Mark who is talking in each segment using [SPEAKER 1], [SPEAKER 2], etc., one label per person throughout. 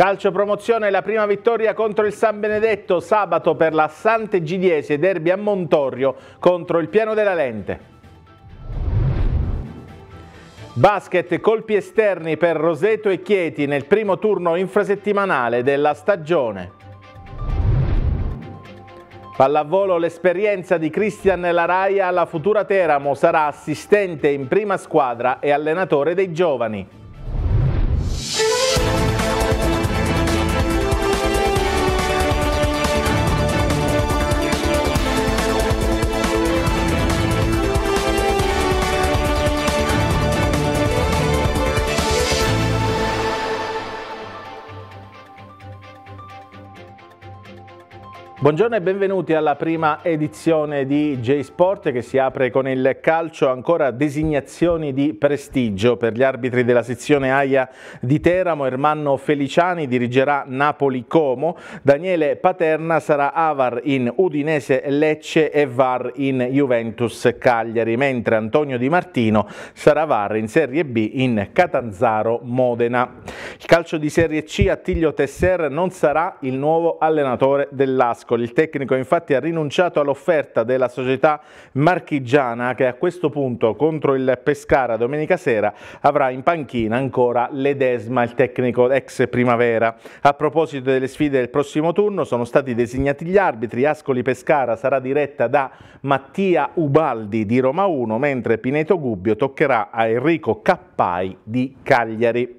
[SPEAKER 1] Calcio promozione, la prima vittoria contro il San Benedetto, sabato per la Sante Gidiese, derby a Montorio contro il Piano della Lente. Basket, colpi esterni per Roseto e Chieti nel primo turno infrasettimanale della stagione. Pallavolo, l'esperienza di Cristian Laraia alla futura Teramo sarà assistente in prima squadra e allenatore dei giovani. Buongiorno e benvenuti alla prima edizione di J-Sport che si apre con il calcio, ancora designazioni di prestigio per gli arbitri della sezione AIA di Teramo, Ermanno Feliciani dirigerà Napoli-Como, Daniele Paterna sarà Avar in Udinese-Lecce e VAR in Juventus-Cagliari, mentre Antonio Di Martino sarà VAR in Serie B in Catanzaro-Modena. Il calcio di Serie C Attilio Tesser non sarà il nuovo allenatore dell'Ascoli il tecnico infatti ha rinunciato all'offerta della società marchigiana che a questo punto contro il Pescara domenica sera avrà in panchina ancora Ledesma, il tecnico ex primavera. A proposito delle sfide del prossimo turno sono stati designati gli arbitri, Ascoli Pescara sarà diretta da Mattia Ubaldi di Roma 1 mentre Pineto Gubbio toccherà a Enrico Cappellini Pappai di Cagliari.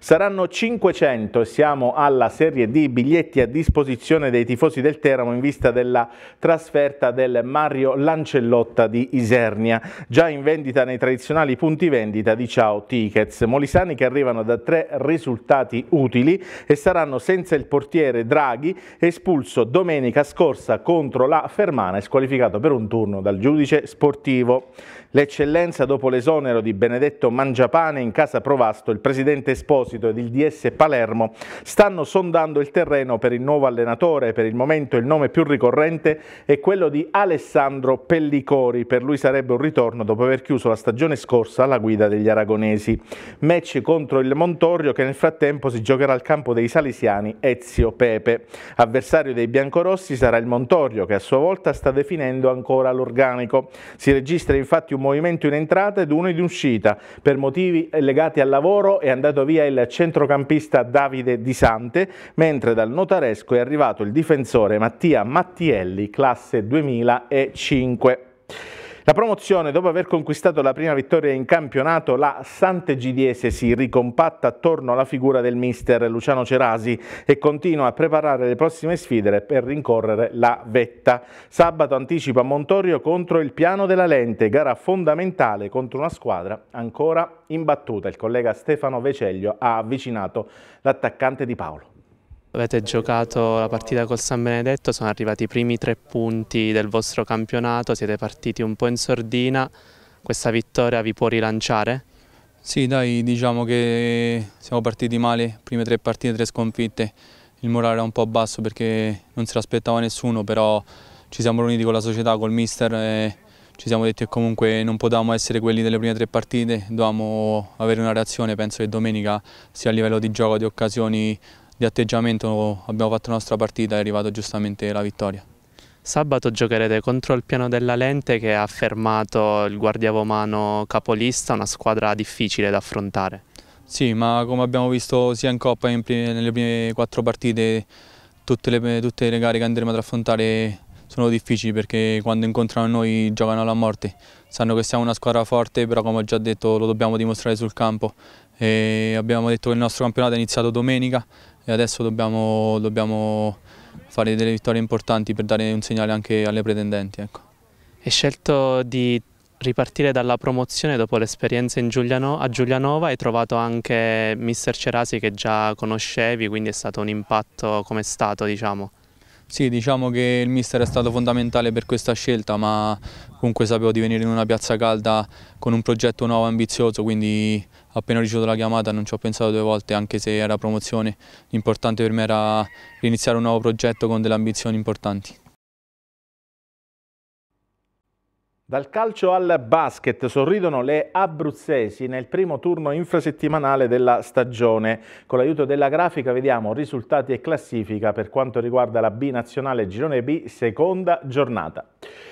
[SPEAKER 1] Saranno 500 e siamo alla Serie di biglietti a disposizione dei tifosi del Teramo in vista della trasferta del Mario Lancellotta di Isernia, già in vendita nei tradizionali punti vendita di Ciao Tickets. Molisani che arrivano da tre risultati utili e saranno senza il portiere Draghi, espulso domenica scorsa contro la Fermana e squalificato per un turno dal giudice sportivo l'eccellenza dopo l'esonero di Benedetto Mangiapane in casa Provasto, il presidente Esposito ed il DS Palermo stanno sondando il terreno per il nuovo allenatore. Per il momento il nome più ricorrente è quello di Alessandro Pellicori. Per lui sarebbe un ritorno dopo aver chiuso la stagione scorsa alla guida degli aragonesi. Match contro il Montorio che nel frattempo si giocherà al campo dei Salesiani Ezio Pepe. Avversario dei biancorossi sarà il Montorio che a sua volta sta definendo ancora l'organico. Si registra infatti un un movimento in entrata ed uno in uscita. Per motivi legati al lavoro è andato via il centrocampista Davide Di Sante, mentre dal notaresco è arrivato il difensore Mattia Mattielli, classe 2005. La promozione, dopo aver conquistato la prima vittoria in campionato, la Santegidiese si ricompatta attorno alla figura del mister Luciano Cerasi e continua a preparare le prossime sfide per rincorrere la vetta. Sabato anticipa Montorio contro il piano della lente, gara fondamentale contro una squadra ancora imbattuta. Il collega Stefano Veceglio ha avvicinato l'attaccante di Paolo.
[SPEAKER 2] Avete giocato la partita col San Benedetto, sono arrivati i primi tre punti del vostro campionato, siete partiti un po' in sordina, questa vittoria vi può rilanciare? Sì dai, diciamo che siamo partiti male, prime tre partite, tre sconfitte, il morale era un po' basso perché non se l'aspettava nessuno, però ci siamo riuniti con la società, col mister e ci siamo detti che comunque non potevamo essere quelli delle prime tre partite, dovevamo avere una reazione, penso che domenica sia a livello di gioco, di occasioni, di atteggiamento abbiamo fatto la nostra partita e è arrivata giustamente la vittoria. Sabato giocherete contro il piano della Lente che ha fermato il guardiavomano capolista, una squadra difficile da affrontare. Sì, ma come abbiamo visto sia in Coppa che nelle prime quattro partite, tutte le, tutte le gare che andremo ad affrontare sono difficili perché quando incontrano noi giocano alla morte. Sanno che siamo una squadra forte, però come ho già detto lo dobbiamo dimostrare sul campo. E abbiamo detto che il nostro campionato è iniziato domenica e adesso dobbiamo, dobbiamo, fare delle vittorie importanti per dare un segnale anche alle pretendenti. Ecco. Hai scelto di ripartire dalla promozione dopo l'esperienza Giuliano, a Giulianova, hai trovato anche mister Cerasi che già conoscevi, quindi è stato un impatto come è stato diciamo? Sì, diciamo che il mister è stato fondamentale per questa scelta, ma comunque sapevo di venire in una piazza calda con un progetto nuovo e ambizioso, quindi appena ho ricevuto la chiamata non ci ho pensato due volte, anche se era promozione. L'importante per me era iniziare un nuovo progetto con delle ambizioni importanti.
[SPEAKER 1] Dal calcio al basket sorridono le abruzzesi nel primo turno infrasettimanale della stagione. Con l'aiuto della grafica vediamo risultati e classifica per quanto riguarda la B nazionale Girone B, seconda giornata.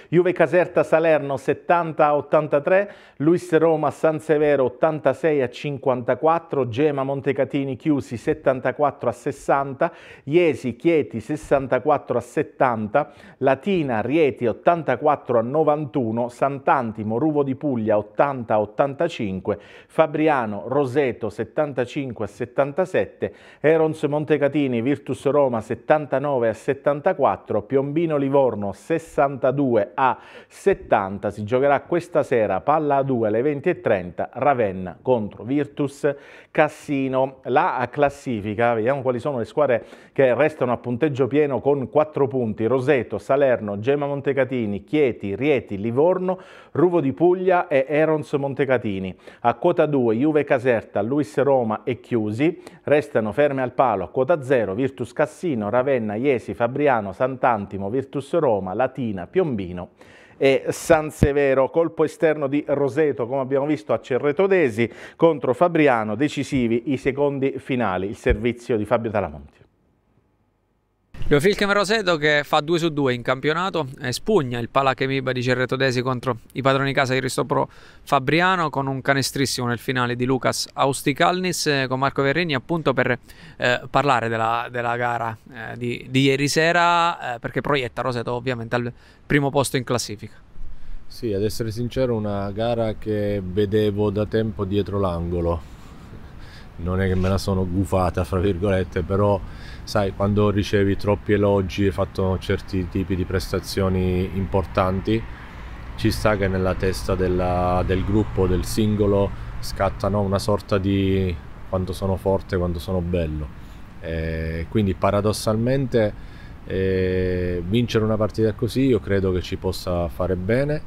[SPEAKER 1] Juve Caserta Salerno 70-83, a Luis Roma San Severo 86-54, a Gema Montecatini Chiusi 74-60, a Iesi Chieti 64-70, a Latina Rieti 84-91, a Sant'Antimo Ruvo di Puglia 80-85, a Fabriano Roseto 75-77, a Erons Montecatini Virtus Roma 79-74, a Piombino Livorno 62 a 70. Si giocherà questa sera palla a 2 alle 20.30 Ravenna contro Virtus Cassino. La classifica, vediamo quali sono le squadre che restano a punteggio pieno con 4 punti. Roseto, Salerno, Gemma Montecatini, Chieti, Rieti, Livorno, Ruvo di Puglia e Erons Montecatini. A quota 2 Juve Caserta, Luis Roma e Chiusi. Restano ferme al palo a quota 0 Virtus Cassino, Ravenna, Iesi, Fabriano, Sant'Antimo, Virtus Roma, Latina, Piombino e San Severo, colpo esterno di Roseto come abbiamo visto a Cerretodesi contro Fabriano, decisivi i secondi finali, il servizio di Fabio Talamonti.
[SPEAKER 2] Leofil Roseto che fa 2 su 2 in campionato e eh, spugna il pala Chemiba di Cerretodesi contro i padroni casa di Cristopro Fabriano con un canestrissimo nel finale di Lucas Austicalnis eh, con Marco Verrini appunto per eh, parlare della, della gara eh, di, di, ieri sera eh, perché proietta Roseto ovviamente al primo posto in classifica.
[SPEAKER 3] Sì, ad essere sincero una gara che vedevo da tempo dietro l'angolo non è che me la sono gufata, fra virgolette, però sai, quando ricevi troppi elogi e fatto certi tipi di prestazioni importanti, ci sta che nella testa della, del gruppo, del singolo, scattano una sorta di quanto sono forte, quanto sono bello. Eh, quindi paradossalmente eh, vincere una partita così io credo che ci possa fare bene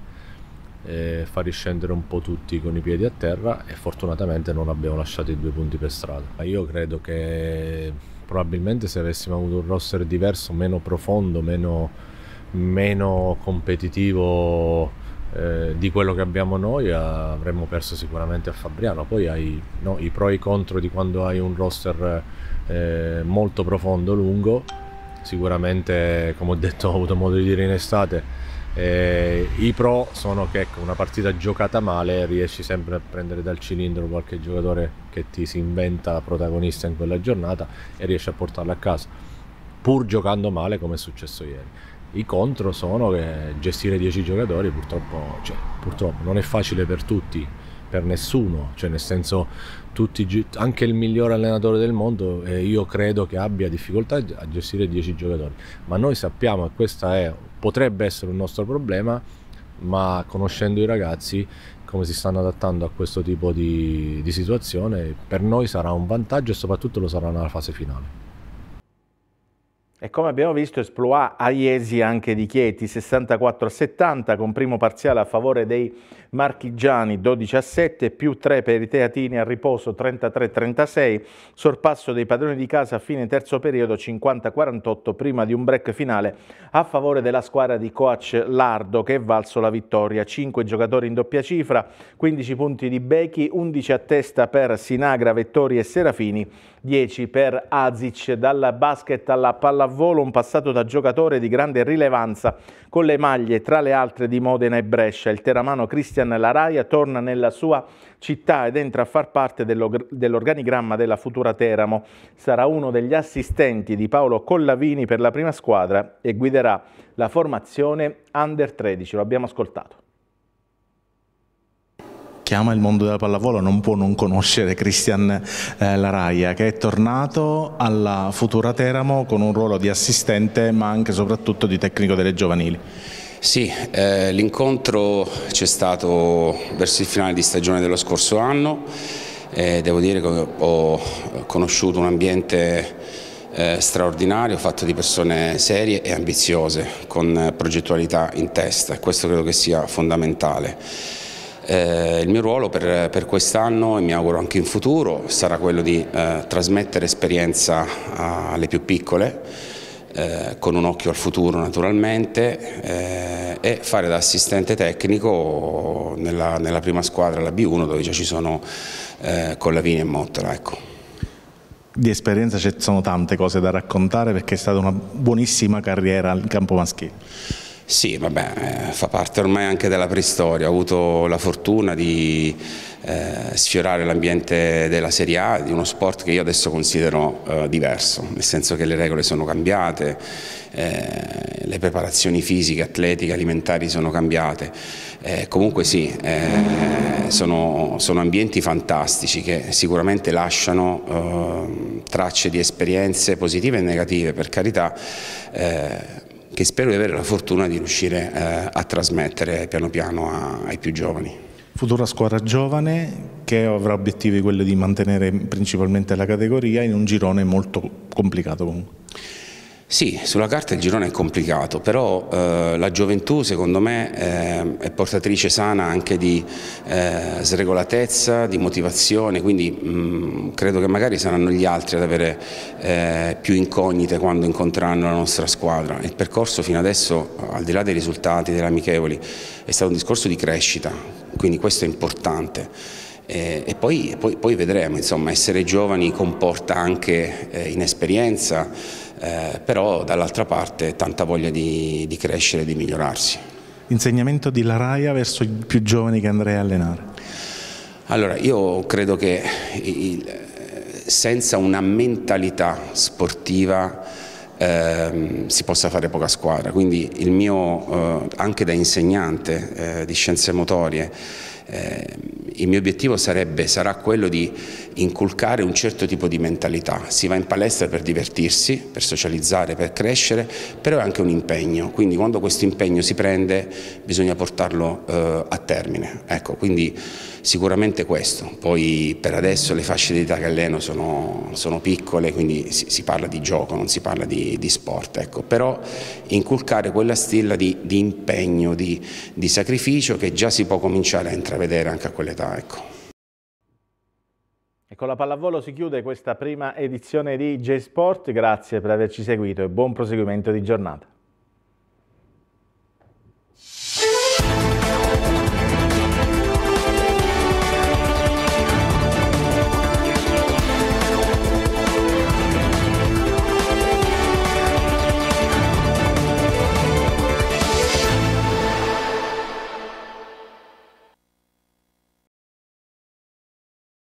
[SPEAKER 3] eh, far riscendere un po' tutti con i piedi a terra e fortunatamente non abbiamo lasciato i due punti per strada. Ma io credo che probabilmente se avessimo avuto un roster diverso, meno profondo, meno, meno competitivo eh, di quello che abbiamo noi, avremmo perso sicuramente a Fabriano. Poi hai no, i pro e i contro di quando hai un roster eh, molto profondo, lungo. Sicuramente, come ho detto, ho avuto modo di dire in estate, eh, I pro sono che ecco, una partita giocata male riesci sempre a prendere dal cilindro qualche giocatore che ti si inventa protagonista in quella giornata e riesci a portarla a casa, pur giocando male come è successo ieri. I contro sono che gestire 10 giocatori purtroppo, cioè, purtroppo non è facile per tutti, per nessuno, cioè nel senso tutti, anche il miglior allenatore del mondo eh, io credo che abbia difficoltà a gestire 10 giocatori, ma noi sappiamo che questo potrebbe essere un nostro problema, ma conoscendo i ragazzi come si stanno adattando a questo tipo di, di situazione, per noi sarà un vantaggio e soprattutto lo sarà nella fase finale.
[SPEAKER 1] E come abbiamo visto esploa Iesi anche di Chieti 64 a 70 con primo parziale a favore dei marchigiani 12 a 7 più 3 per i teatini a riposo 33 a 36, sorpasso dei padroni di casa a fine terzo periodo 50 a 48 prima di un break finale a favore della squadra di coach Lardo che è valso la vittoria, 5 giocatori in doppia cifra, 15 punti di Becchi, 11 a testa per Sinagra, Vettori e Serafini, 10 per Azic dal basket alla pallavolo volo un passato da giocatore di grande rilevanza con le maglie tra le altre di Modena e Brescia. Il teramano Cristian Laraia torna nella sua città ed entra a far parte dell'organigramma della futura Teramo. Sarà uno degli assistenti di Paolo Collavini per la prima squadra e guiderà la formazione Under 13. Lo abbiamo ascoltato che ama il mondo della pallavolo non può non conoscere Cristian eh, Laraia, che è tornato alla Futura Teramo con un ruolo di assistente ma anche e soprattutto
[SPEAKER 4] di tecnico delle giovanili. Sì, eh, l'incontro c'è stato verso il finale di stagione dello scorso anno, eh, devo dire che ho conosciuto un ambiente eh, straordinario fatto di persone serie e ambiziose con progettualità in testa questo credo che sia fondamentale. Eh, il mio ruolo per, per quest'anno e mi auguro anche in futuro sarà quello di eh, trasmettere esperienza alle più piccole eh, con un occhio al futuro naturalmente eh, e fare da assistente tecnico nella, nella, prima squadra, la B1, dove già ci sono eh, Collavini e Mottola. Ecco.
[SPEAKER 1] Di esperienza ci sono tante cose da raccontare perché è stata una buonissima carriera al
[SPEAKER 4] campo maschile. Sì, vabbè, eh, fa parte ormai anche della preistoria, ho avuto la fortuna di eh, sfiorare l'ambiente della Serie A, di uno sport che io adesso considero eh, diverso, nel senso che le regole sono cambiate, eh, le preparazioni fisiche, atletiche, alimentari sono cambiate, eh, comunque sì, eh, sono, sono, ambienti fantastici che sicuramente lasciano tracce di esperienze positive e negative, per carità che spero di avere la fortuna di riuscire eh, a trasmettere piano piano a, ai più giovani.
[SPEAKER 1] Futura squadra giovane che avrà obiettivi quello di mantenere principalmente la categoria in un girone molto complicato comunque.
[SPEAKER 4] Sì, sulla carta il girone è complicato, però eh, la gioventù secondo me eh, è portatrice sana anche di eh, sregolatezza, di motivazione, quindi mh, mm, credo che magari saranno gli altri ad avere eh, più incognite quando incontreranno la nostra squadra. Il percorso fino adesso, al di là dei risultati, delle amichevoli, è stato un discorso di crescita, quindi questo è importante. E, eh, e poi, poi, poi, vedremo, insomma, essere giovani comporta anche eh, inesperienza, eh, però dall'altra parte tanta voglia di, di crescere e di migliorarsi.
[SPEAKER 1] Insegnamento di Laraia verso i più giovani che andrei
[SPEAKER 4] a allenare? Allora, io credo che il, senza una mentalità sportiva Ehm, si possa fare poca squadra. Quindi il mio, eh, anche da insegnante eh, di scienze motorie, eh, il mio obiettivo sarebbe, sarà quello di inculcare un certo tipo di mentalità. Si va in palestra per divertirsi, per socializzare, per crescere, però è anche un impegno, quindi quando questo impegno si prende bisogna portarlo eh, a termine. Ecco, quindi sicuramente questo. Poi per adesso le fasce di età che alleno sono, sono piccole, quindi si, si, parla di gioco, non si parla di, di sport. Ecco. Però inculcare quella stella di, di impegno, di, di sacrificio che già si può cominciare a intravedere anche a quell'età. Ecco.
[SPEAKER 1] E con la pallavolo si chiude questa prima edizione di J-Sport, grazie per averci seguito e buon proseguimento di giornata.